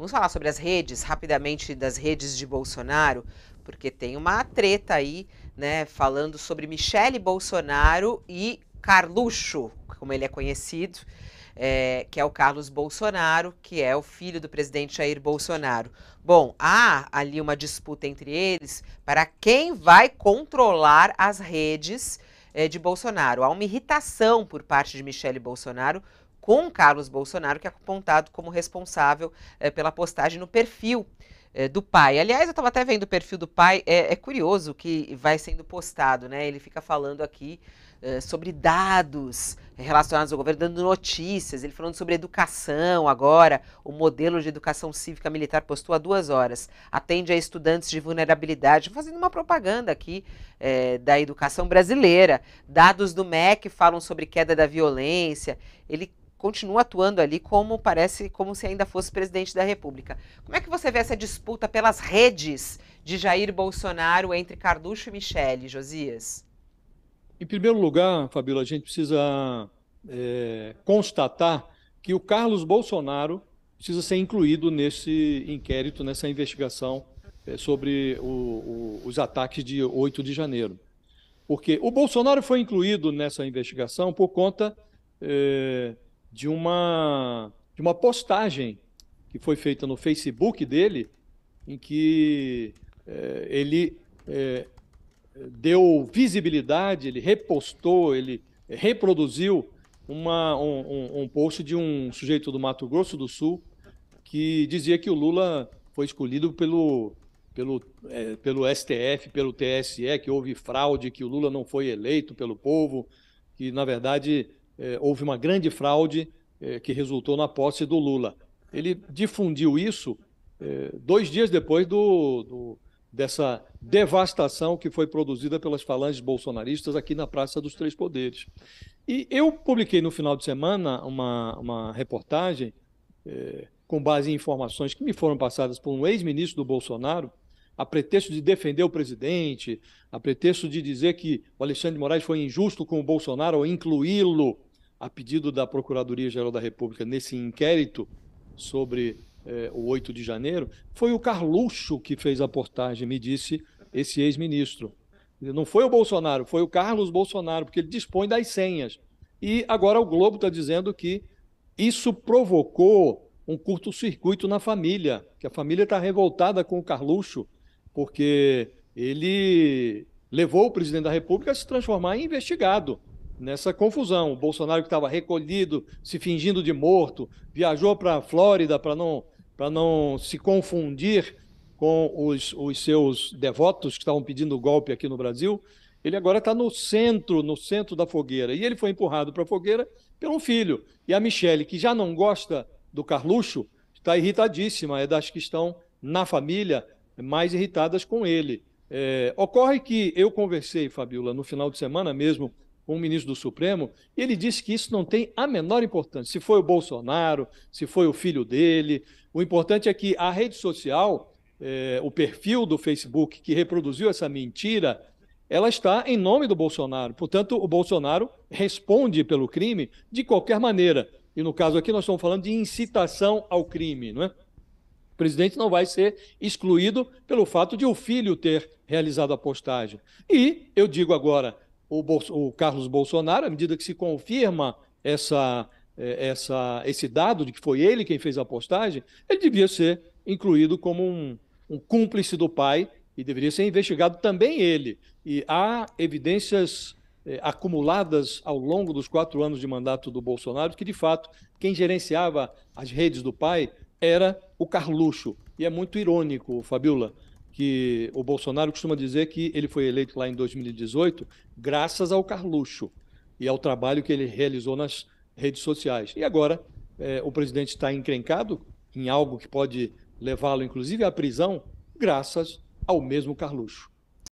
Vamos falar sobre as redes, rapidamente, das redes de Bolsonaro, porque tem uma treta aí, né, falando sobre Michele Bolsonaro e Carluxo, como ele é conhecido, é, que é o Carlos Bolsonaro, que é o filho do presidente Jair Bolsonaro. Bom, há ali uma disputa entre eles para quem vai controlar as redes é, de Bolsonaro. Há uma irritação por parte de Michele Bolsonaro com Carlos Bolsonaro, que é apontado como responsável é, pela postagem no perfil eh, do pai. Aliás, eu estava até vendo o perfil do pai, é, é curioso o que vai sendo postado, né? Ele fica falando aqui é, sobre dados relacionados ao governo, dando notícias, ele falando sobre educação agora, o modelo de educação cívica militar postou há duas horas, atende a estudantes de vulnerabilidade, fazendo uma propaganda aqui é, da educação brasileira, dados do MEC falam sobre queda da violência, ele continua atuando ali como parece como se ainda fosse presidente da República. Como é que você vê essa disputa pelas redes de Jair Bolsonaro entre Carducho e Michele, Josias? Em primeiro lugar, Fabíola, a gente precisa é, constatar que o Carlos Bolsonaro precisa ser incluído nesse inquérito, nessa investigação é, sobre o, o, os ataques de 8 de janeiro. Porque o Bolsonaro foi incluído nessa investigação por conta é, de uma, de uma postagem que foi feita no Facebook dele, em que eh, ele eh, deu visibilidade, ele repostou, ele reproduziu uma, um, um, post de um sujeito do Mato Grosso do Sul que dizia que o Lula foi escolhido pelo, pelo, eh, pelo STF, pelo TSE, que houve fraude, que o Lula não foi eleito pelo povo, que, na verdade, eh, houve uma grande fraude eh, que resultou na posse do Lula. Ele difundiu isso eh, dois dias depois do, do, dessa devastação que foi produzida pelas falanges bolsonaristas aqui na Praça dos Três Poderes. E eu publiquei no final de semana uma, uma reportagem eh, com base em informações que me foram passadas por um ex-ministro do Bolsonaro, a pretexto de defender o presidente, a pretexto de dizer que o Alexandre de Moraes foi injusto com o Bolsonaro ao incluí-lo a pedido da Procuradoria-Geral da República nesse inquérito sobre é, o 8 de janeiro, foi o Carluxo que fez a portagem, me disse esse ex-ministro. Não foi o Bolsonaro, foi o Carlos Bolsonaro, porque ele dispõe das senhas. E agora o Globo está dizendo que isso provocou um curto-circuito na família, que a família está revoltada com o Carluxo, porque ele levou o presidente da República a se transformar em investigado nessa confusão. O Bolsonaro que estava recolhido, se fingindo de morto, viajou para a Flórida para não, não se confundir com os, os seus devotos que estavam pedindo golpe aqui no Brasil. Ele agora está no centro, no centro da fogueira. E ele foi empurrado para a fogueira pelo filho. E a Michelle, que já não gosta do Carluxo, está irritadíssima, é das que estão na família mais irritadas com ele. É, ocorre que eu conversei, Fabiola, no final de semana mesmo, um ministro do Supremo, e ele disse que isso não tem a menor importância. Se foi o Bolsonaro, se foi o filho dele, o importante é que a rede social, eh, o perfil do Facebook que reproduziu essa mentira, ela está em nome do Bolsonaro. Portanto, o Bolsonaro responde pelo crime de qualquer maneira. E no caso aqui, nós estamos falando de incitação ao crime, não é? O presidente não vai ser excluído pelo fato de o filho ter realizado a postagem. E eu digo agora, o, Bolso, o Carlos Bolsonaro, à medida que se confirma essa, é, essa, esse dado de que foi ele quem fez a postagem, ele devia ser incluído como um, um cúmplice do pai e deveria ser investigado também ele. E há evidências eh, acumuladas ao longo dos quatro anos de mandato do Bolsonaro que, de fato, quem gerenciava as redes do pai era o Carluxo. E é muito irônico, Fabiola, que o Bolsonaro costuma dizer que ele foi eleito lá em 2018 graças ao Carluxo e ao trabalho que ele realizou nas redes sociais. E agora é, o presidente está encrencado em algo que pode levá-lo, inclusive, à prisão, graças ao mesmo Carluxo.